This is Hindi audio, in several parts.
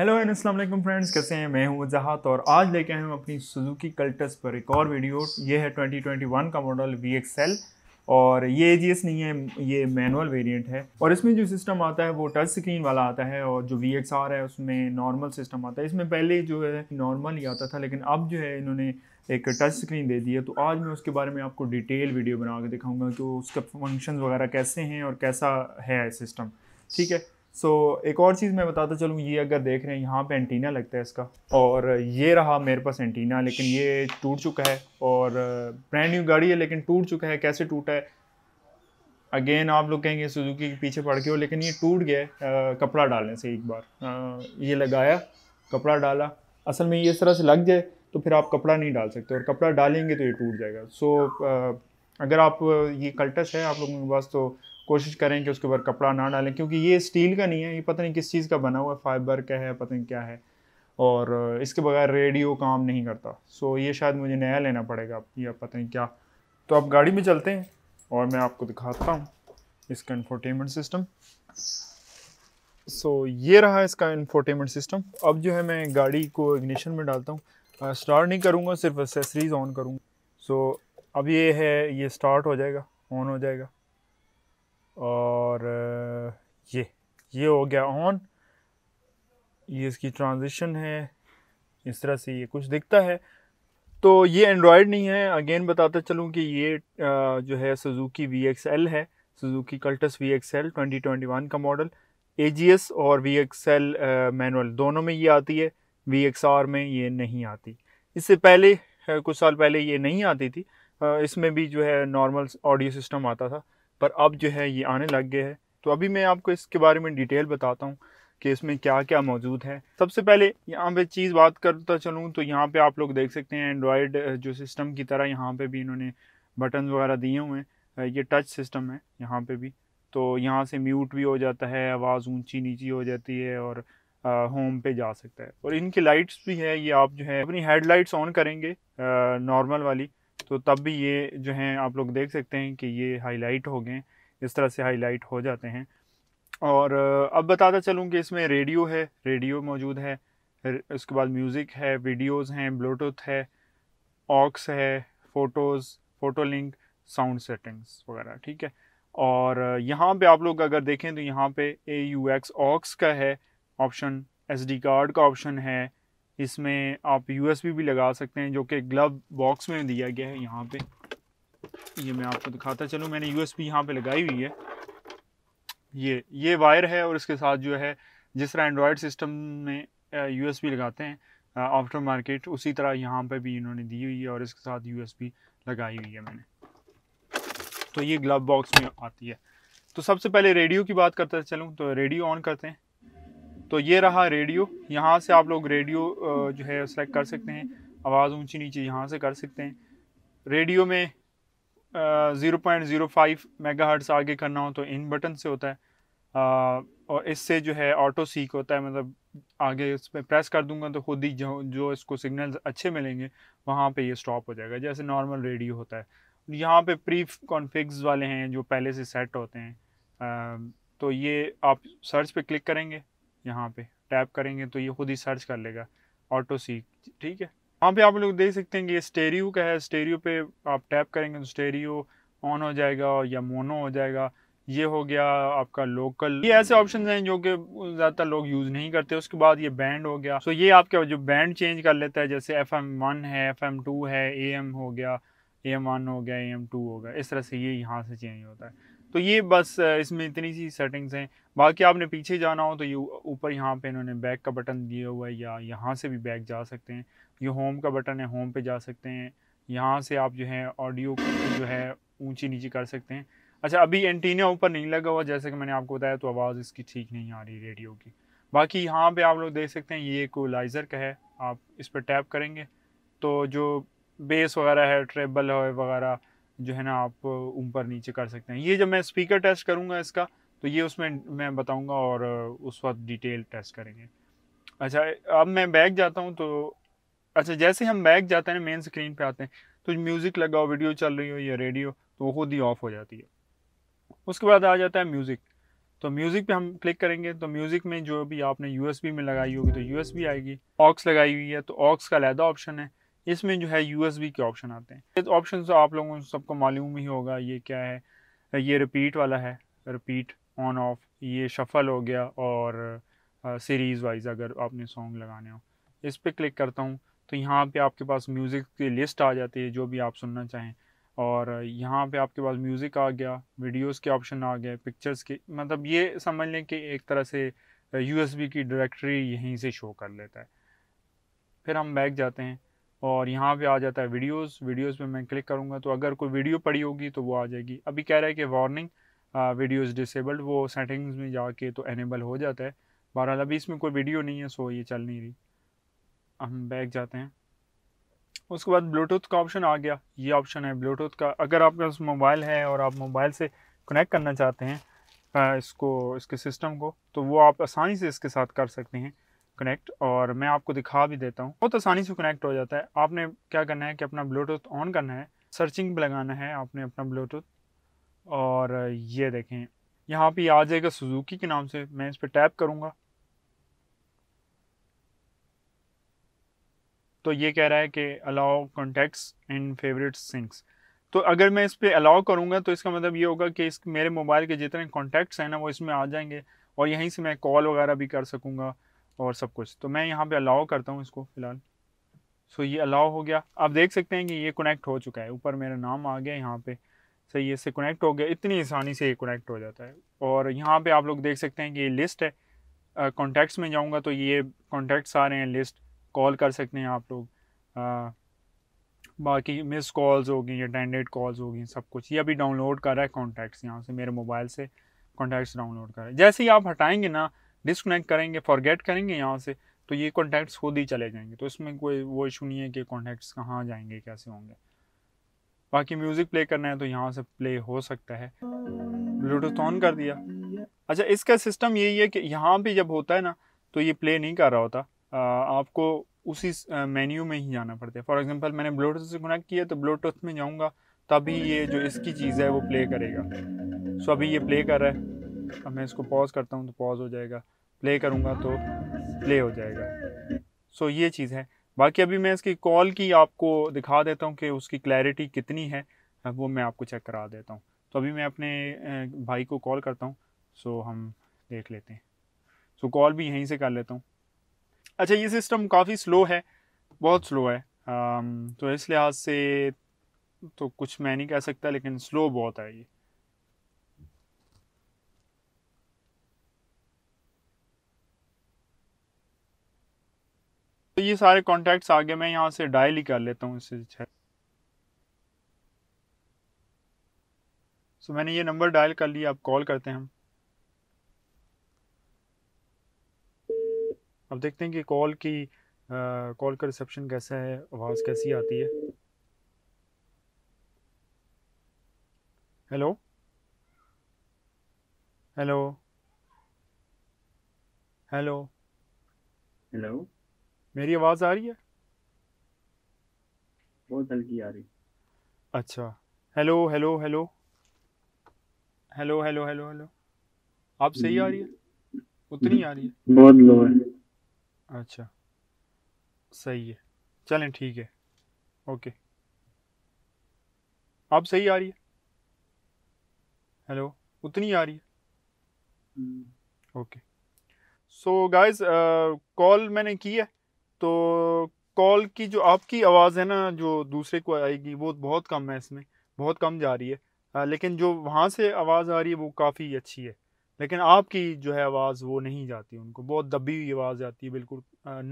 हेलो एंड अस्सलाम वालेकुम फ्रेंड्स कैसे हैं मैं हूं वजाहत और आज लेके आए हूं अपनी सुजुकी कल्टस पर एक और वीडियो ये है 2021 का मॉडल वी एल और ये ए नहीं है ये मैनुअल वेरिएंट है और इसमें जो सिस्टम आता है वो टच स्क्रीन वाला आता है और जो वी है उसमें नॉर्मल सिस्टम आता है इसमें पहले जो है नॉर्मल ही आता था लेकिन अब जो है इन्होंने एक टच स्क्रीन दे दी है तो आज मैं उसके बारे में आपको डिटेल वीडियो बना के दिखाऊंगा कि उसका फंक्शन वगैरह कैसे हैं और कैसा है सिस्टम ठीक है सो so, एक और चीज़ मैं बताता चलूँ ये अगर देख रहे हैं यहाँ पे एंटीना लगता है इसका और ये रहा मेरे पास एंटीना लेकिन ये टूट चुका है और ब्रांड न्यू गाड़ी है लेकिन टूट चुका है कैसे टूटा है अगेन आप लोग कहेंगे सुजुकी के पीछे पड़ के हो लेकिन ये टूट गया है कपड़ा डालने से एक बार आ, ये लगाया कपड़ा डाला असल में ये इस तरह से लग जाए तो फिर आप कपड़ा नहीं डाल सकते और कपड़ा डालेंगे तो ये टूट जाएगा सो so, अगर आप ये कल्टस है आप लोगों के पास तो कोशिश करें कि उसके ऊपर कपड़ा ना डालें क्योंकि ये स्टील का नहीं है ये पता नहीं किस चीज़ का बना हुआ है फाइबर का है पता नहीं क्या है और इसके बगैर रेडियो काम नहीं करता सो ये शायद मुझे नया लेना पड़ेगा या पता नहीं क्या तो आप गाड़ी में चलते हैं और मैं आपको दिखाता हूँ इसका इन्फोटेनमेंट सिस्टम सो ये रहा इसका इन्फोटेनमेंट सिस्टम अब जो है मैं गाड़ी को इग्निशन में डालता हूँ स्टार्ट नहीं करूँगा सिर्फ एसेसरीज ऑन करूँगा सो अब ये है ये स्टार्ट हो जाएगा ऑन हो जाएगा ये हो गया ऑन ये इसकी ट्रांजिशन है इस तरह से ये कुछ दिखता है तो ये एंड्रॉयड नहीं है अगेन बताता चलूँ कि ये जो है सुजुकी वी एक्स एल है Suzuki Cultus V X L twenty twenty one का मॉडल ए जी एस और वी एक्स एल मैनुअल दोनों में ये आती है वी एक्स आर में ये नहीं आती इससे पहले कुछ साल पहले ये नहीं आती थी इसमें भी जो है नॉर्मल ऑडियो सिस्टम आता था पर अब जो है ये आने लग गए है तो अभी मैं आपको इसके बारे में डिटेल बताता हूँ कि इसमें क्या क्या मौजूद है सबसे पहले यहाँ पे चीज़ बात करता चलूँ तो यहाँ पे आप लोग देख सकते हैं एंड्रॉयड जो सिस्टम की तरह यहाँ पे भी इन्होंने बटन वगैरह दिए हुए हैं ये टच सिस्टम है यहाँ पे भी तो यहाँ से म्यूट भी हो जाता है आवाज़ ऊंची नीची हो जाती है और होम पे जा सकता है और इनकी लाइट्स भी है ये आप जो है अपनी हेडलाइट्स ऑन करेंगे नॉर्मल वाली तो तब भी ये जो है आप लोग देख सकते हैं कि ये हाईलाइट हो गए इस तरह से हाईलाइट हो जाते हैं और अब बताता चलूँ कि इसमें रेडियो है रेडियो मौजूद है उसके बाद म्यूज़िक है वीडियोस हैं ब्लूटूथ है ऑक्स है photos photo link sound settings वगैरह ठीक है और यहाँ पे आप लोग अगर देखें तो यहाँ पे ए यू एक्स ऑक्स का है ऑप्शन एस डी कार्ड का ऑप्शन है इसमें आप यू भी लगा सकते हैं जो कि ग्लव बॉक्स में दिया गया है यहाँ पर ये मैं आपको दिखाता चलूँ मैंने यू एस यहाँ पर लगाई हुई है ये ये वायर है और इसके साथ जो है जिस तरह एंड्रॉयड सिस्टम में यू एस लगाते हैं आफ्टर मार्केट उसी तरह यहाँ पे भी इन्होंने दी हुई है और इसके साथ यू लगाई हुई है मैंने तो ये ग्लव बॉक्स में आती है तो सबसे पहले रेडियो की बात करते चलूँ तो रेडियो ऑन करते हैं तो ये रहा रेडियो यहाँ से आप लोग रेडियो जो है सेलेक्ट कर सकते हैं आवाज़ ऊंची नीचे यहाँ से कर सकते हैं रेडियो में zero point zero five megahertz आगे करना हो तो इन बटन से होता है आ, और इससे जो है ऑटो सीक होता है मतलब आगे इस पर प्रेस कर दूंगा तो खुद ही जो जो इसको सिग्नल अच्छे मिलेंगे वहाँ पे ये स्टॉप हो जाएगा जैसे नॉर्मल रेडियो होता है यहाँ पे प्री कॉन्फ़िग्स वाले हैं जो पहले से सेट होते हैं आ, तो ये आप सर्च पे क्लिक करेंगे यहाँ पे टैप करेंगे तो ये खुद ही सर्च कर लेगा ऑटो सीक ठीक है यहाँ पे आप लोग देख सकते हैं कि ये स्टेरियो का है स्टेरियो पे आप टैप करेंगे तो स्टेरियो ऑन हो जाएगा या मोनो हो जाएगा ये हो गया आपका लोकल ये ऐसे ऑप्शन हैं जो कि ज़्यादातर लोग यूज़ नहीं करते उसके बाद ये बैंड हो गया सो ये आपके जो बैंड चेंज कर लेता है जैसे एफ एम वन है एफ एम टू है ए एम हो गया ए एम वन हो गया ए एम टू हो गया इस तरह से ये यहाँ से चेंज होता है तो ये बस इसमें इतनी सी सेटिंग्स हैं बाकी आपने पीछे जाना हो तो ये ऊपर यहाँ पे इन्होंने बैक का बटन दिया हुआ है या यहाँ से भी बैक जा सकते हैं ये होम का बटन है होम पे जा सकते हैं यहाँ से आप जो है ऑडियो जो है ऊंची नीचे कर सकते हैं अच्छा अभी एंटीना ऊपर नहीं लगा हुआ जैसे कि मैंने आपको बताया तो आवाज़ इसकी ठीक नहीं आ रही रेडियो की बाकी यहाँ पे आप लोग देख सकते हैं ये एक लाइज़र का है आप इस पर टैप करेंगे तो जो बेस वगैरह है ट्रेबल है वगैरह जो है ना आप ऊपर नीचे कर सकते हैं ये जब मैं स्पीकर टेस्ट करूँगा इसका तो ये उसमें मैं बताऊँगा और उस वक्त डिटेल टेस्ट करेंगे अच्छा अब मैं बैग जाता हूँ तो अच्छा जैसे हम बैक जाते हैं मेन स्क्रीन पे आते हैं तो म्यूज़िक लगाओ वीडियो चल रही हो या रेडियो तो वो खुद ही ऑफ हो जाती है उसके बाद आ जाता है म्यूज़िक तो म्यूज़िक पे हम क्लिक करेंगे तो म्यूज़िक में जो भी आपने यूएसबी में लगाई होगी तो यूएसबी आएगी ऑक्स लगाई हुई है तो ऑक्स का लहदा ऑप्शन है इसमें जो है यूएसबी के ऑप्शन आते हैं ये ऑप्शन तो आप लोगों सबको मालूम ही होगा ये क्या है ये रिपीट वाला है रिपीट ऑन ऑफ ये शफल हो गया और सीरीज़ वाइज अगर आपने सॉन्ग लगाने हो इस पर क्लिक करता हूँ तो यहाँ पे आपके पास म्यूज़िक की लिस्ट आ जाती है जो भी आप सुनना चाहें और यहाँ पे आपके पास म्यूज़िक आ गया वीडियोस के ऑप्शन आ गए पिक्चर्स के मतलब ये समझ लें कि एक तरह से यूएसबी की डायरेक्टरी यहीं से शो कर लेता है फिर हम बैक जाते हैं और यहाँ पे आ जाता है वीडियोस वीडियोस पे मैं क्लिक करूँगा तो अगर कोई वीडियो पड़ी होगी तो वो आ जाएगी अभी कह रहा है कि वार्निंग वीडियोस डिसेबल्ड वो सेटिंग्स में जाके तो एनेबल हो जाता है बहरहाल अभी इसमें कोई वीडियो नहीं है सो ये चल नहीं रही हम बैक जाते हैं उसके बाद ब्लूटूथ का ऑप्शन आ गया ये ऑप्शन है ब्लूटूथ का अगर आपके पास मोबाइल है और आप मोबाइल से कनेक्ट करना चाहते हैं इसको इसके सिस्टम को तो वो आप आसानी से इसके साथ कर सकते हैं कनेक्ट और मैं आपको दिखा भी देता हूँ बहुत आसानी से कनेक्ट हो जाता है आपने क्या करना है कि अपना ब्लूटूथ ऑन करना है सर्चिंग पर लगाना है आपने अपना ब्लूटूथ और ये देखें यहाँ पे आ जाएगा सुजुकी के नाम से मैं इस पर टैप करूँगा तो ये कह रहा है कि allow contacts in favourite syncs तो अगर मैं इस पर अलाउ करूँगा तो इसका मतलब ये होगा कि इस मेरे मोबाइल के जितने कॉन्टैक्ट्स हैं ना वो इसमें आ जाएंगे और यहीं से मैं कॉल वगैरह भी कर सकूँगा और सब कुछ तो मैं यहाँ पर अलाउ करता हूँ इसको फ़िलहाल सो ये अलाउ हो गया आप देख सकते हैं कि ये कनेक्ट हो चुका है ऊपर मेरा नाम आ गया यहाँ पे सही इससे कनेक्ट हो गया इतनी आसानी से ये कनेक्ट हो जाता है और यहाँ पे आप लोग देख सकते हैं कि ये लिस्ट है कॉन्टैक्ट्स में जाऊँगा तो ये कॉन्टैक्ट्स आ रहे हैं लिस्ट कॉल कर सकते हैं आप लोग बाकी मिस कॉल्स होगी या अटेंडेड कॉल्स होगी सब कुछ ये अभी डाउनलोड कर रहा है कॉन्टैक्ट्स यहाँ से मेरे मोबाइल से कॉन्टैक्ट्स डाउनलोड कर रहा है जैसे ही आप हटाएंगे ना डिसकनेक्ट करेंगे फॉरगेट करेंगे यहाँ से तो ये कॉन्टैक्ट्स खुद ही चले जाएंगे तो इसमें कोई वो इशू नहीं है कि कॉन्टैक्ट्स कहाँ जाएंगे कैसे होंगे बाकी म्यूज़िक प्ले करना है तो यहाँ से प्ले हो सकता है ब्लूटूथ ऑन कर दिया अच्छा इसका सिस्टम यही है कि यहाँ पे जब होता है ना तो ये प्ले नहीं कर रहा होता आपको उसी मेन्यू में ही जाना पड़ता है फॉर एग्जांपल मैंने ब्लूटूथ से कनेक्ट किया तो ब्लूटूथ में जाऊँगा तभी ये जो इसकी चीज़ है वो प्ले करेगा सो so, अभी ये प्ले कर रहा है अब मैं इसको पॉज करता हूँ तो पॉज हो जाएगा प्ले करूँगा तो प्ले हो जाएगा सो so, ये चीज़ है बाकी अभी मैं इसकी कॉल की आपको दिखा देता हूँ कि उसकी क्लैरिटी कितनी है वो मैं आपको चेक करा देता हूँ तो अभी मैं अपने भाई को कॉल करता हूँ सो so, हम देख लेते हैं सो so, कॉल भी यहीं से कर लेता हूँ अच्छा ये सिस्टम काफ़ी स्लो है बहुत स्लो है um, तो इस लिहाज से तो कुछ मैं नहीं कह सकता लेकिन स्लो बहुत है ये तो ये सारे कॉन्टैक्ट्स आगे मैं यहाँ से डायल ही कर लेता हूँ इससे सो अच्छा। मैंने ये नंबर डायल कर लिया आप कॉल करते हैं हम अब देखते हैं कि कॉल की कॉल का रिसेप्शन कैसा है आवाज़ कैसी आती है हेलो हेलो हेलो हेलो मेरी आवाज़ आ रही है बहुत हल्की आ रही अच्छा hello hello hello hello hello hello hello आप सही आ रही है उतनी आ रही है बहुत लो है अच्छा सही है चलें ठीक है ओके अब सही आ रही है हेलो उतनी आ रही है hmm. Okay so guys call मैंने की है तो कॉल की जो आपकी आवाज़ है ना जो दूसरे को आएगी वो बहुत कम है इसमें बहुत कम जा रही है आ, लेकिन जो वहाँ से आवाज़ आ रही है वो काफ़ी अच्छी है लेकिन आपकी जो है आवाज़ वो नहीं जाती उनको बहुत दबी हुई आवाज़ आती है बिल्कुल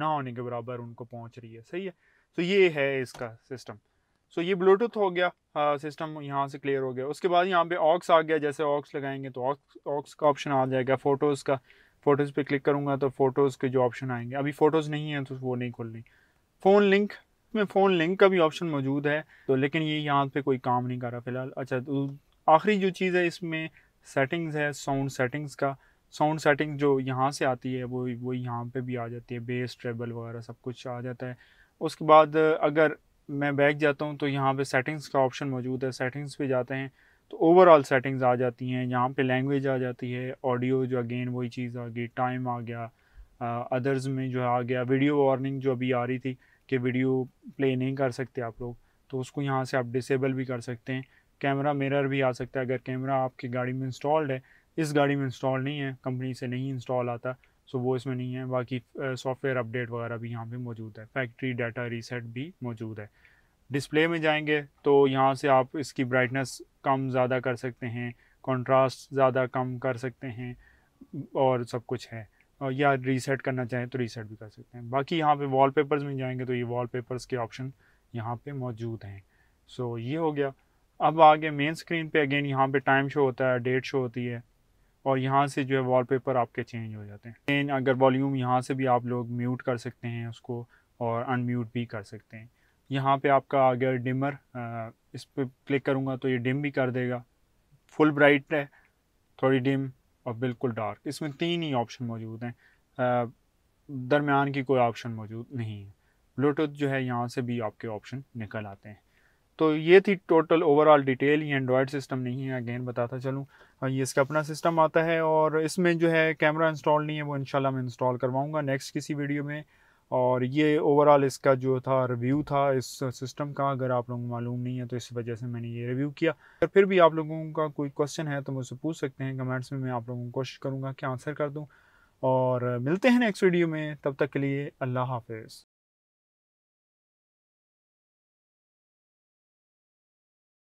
ना होने के बराबर उनको पहुंच रही है सही है तो ये है इसका सिस्टम सो ये ब्लूटूथ हो गया आ, सिस्टम यहाँ से क्लियर हो गया उसके बाद यहाँ पे ऑक्स आ गया जैसे ऑक्स लगाएंगे तो ऑक्स ऑक्स का ऑप्शन आ जाएगा फ़ोटोज़ का फ़ोटोज़ पर क्लिक करूँगा तो फ़ोटोज़ के जो ऑप्शन आएंगे अभी फ़ोटोज़ नहीं है तो वो नहीं खोल रही फ़ोन लिंक में फ़ोन लिंक का भी ऑप्शन मौजूद है तो लेकिन ये यहाँ पर कोई काम नहीं कर रहा फिलहाल अच्छा तो आखिरी जो चीज़ है इसमें सेटिंग्स है साउंड सेटिंग्स का साउंड सेटिंग जो यहाँ से आती है वो वो यहाँ पे भी आ जाती है बेस ट्रेबल वगैरह सब कुछ आ जाता है उसके बाद अगर मैं बैक जाता हूँ तो यहाँ पे सेटिंग्स का ऑप्शन मौजूद है सेटिंग्स पे जाते हैं तो ओवरऑल सेटिंग्स आ जाती हैं यहाँ पे लैंग्वेज आ जाती है ऑडियो जो अगेन वही चीज़ आ गई टाइम आ गया अदर्स में जो आ गया वीडियो वार्निंग जो अभी आ रही थी कि वीडियो प्ले नहीं कर सकते आप लोग तो उसको यहाँ से आप डिसेबल भी कर सकते हैं कैमरा मिरर भी आ सकता है अगर कैमरा आपकी गाड़ी में इंस्टॉल्ड है इस गाड़ी में इंस्टॉल नहीं है कंपनी से नहीं इंस्टॉल आता सो वो इसमें नहीं है बाकी सॉफ्टवेयर अपडेट वगैरह भी यहाँ पर मौजूद है फैक्ट्री डाटा रीसेट भी मौजूद है डिस्प्ले में जाएंगे तो यहाँ से आप इसकी ब्राइटनेस कम ज़्यादा कर सकते हैं कंट्रास्ट ज़्यादा कम कर सकते हैं और सब कुछ है या रीसेट करना चाहें तो रीसेट भी कर सकते हैं बाकी यहाँ पे वॉलपेपर्स में जाएंगे तो ये वॉलपेपर्स के ऑप्शन यहाँ पे मौजूद हैं सो ये हो गया अब आगे मेन स्क्रीन पे अगेन यहाँ पे टाइम शो होता है डेट शो होती है और यहाँ से जो है वॉलपेपर आपके चेंज हो जाते हैं अगेन अगर वॉल्यूम यहाँ से भी आप लोग म्यूट कर सकते हैं उसको और अनम्यूट भी कर सकते हैं यहाँ पे आपका अगर डिमर इस पर क्लिक करूँगा तो ये डिम भी कर देगा फुल ब्राइट है थोड़ी डिम और बिल्कुल डार्क इसमें तीन ही ऑप्शन मौजूद हैं दरमियान की कोई ऑप्शन मौजूद नहीं है ब्लूटूथ जो है यहाँ से भी आपके ऑप्शन निकल आते हैं तो ये थी टोटल ओवरऑल डिटेल ये एंड्रॉयड सिस्टम नहीं है अगेन बताता चलूँ हाँ, ये इसका अपना सिस्टम आता है और इसमें जो है कैमरा इंस्टॉल नहीं है वो इनशाला मैं इंस्टॉल करवाऊँगा नेक्स्ट किसी वीडियो में और ये ओवरऑल इसका जो था रिव्यू था इस सिस्टम का अगर आप लोगों को मालूम नहीं है तो इस वजह से मैंने ये रिव्यू किया अगर फिर भी आप लोगों का कोई क्वेश्चन है तो मुझसे पूछ सकते हैं कमेंट्स में मैं आप लोगों को कोशिश करूँगा कि आंसर कर दूँ और मिलते हैं नेक्स्ट वीडियो में तब तक के लिए अल्लाह हाफिज़